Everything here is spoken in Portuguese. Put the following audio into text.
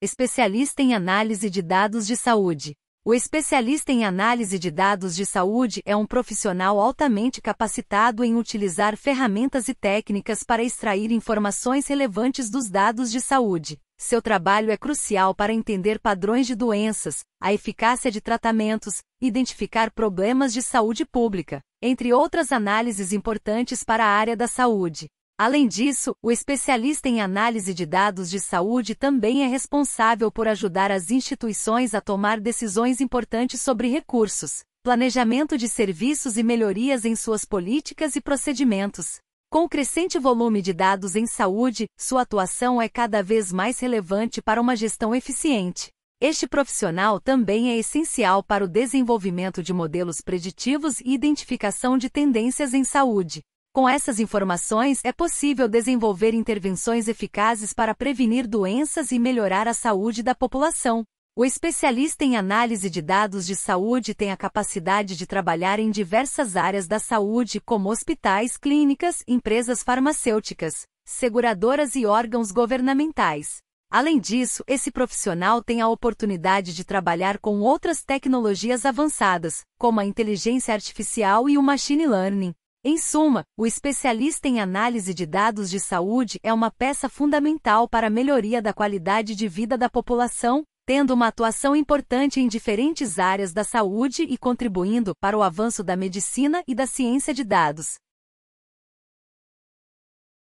especialista em análise de dados de saúde. O especialista em análise de dados de saúde é um profissional altamente capacitado em utilizar ferramentas e técnicas para extrair informações relevantes dos dados de saúde. Seu trabalho é crucial para entender padrões de doenças, a eficácia de tratamentos, identificar problemas de saúde pública, entre outras análises importantes para a área da saúde. Além disso, o especialista em análise de dados de saúde também é responsável por ajudar as instituições a tomar decisões importantes sobre recursos, planejamento de serviços e melhorias em suas políticas e procedimentos. Com o crescente volume de dados em saúde, sua atuação é cada vez mais relevante para uma gestão eficiente. Este profissional também é essencial para o desenvolvimento de modelos preditivos e identificação de tendências em saúde. Com essas informações, é possível desenvolver intervenções eficazes para prevenir doenças e melhorar a saúde da população. O especialista em análise de dados de saúde tem a capacidade de trabalhar em diversas áreas da saúde, como hospitais, clínicas, empresas farmacêuticas, seguradoras e órgãos governamentais. Além disso, esse profissional tem a oportunidade de trabalhar com outras tecnologias avançadas, como a inteligência artificial e o machine learning, em suma, o especialista em análise de dados de saúde é uma peça fundamental para a melhoria da qualidade de vida da população, tendo uma atuação importante em diferentes áreas da saúde e contribuindo para o avanço da medicina e da ciência de dados.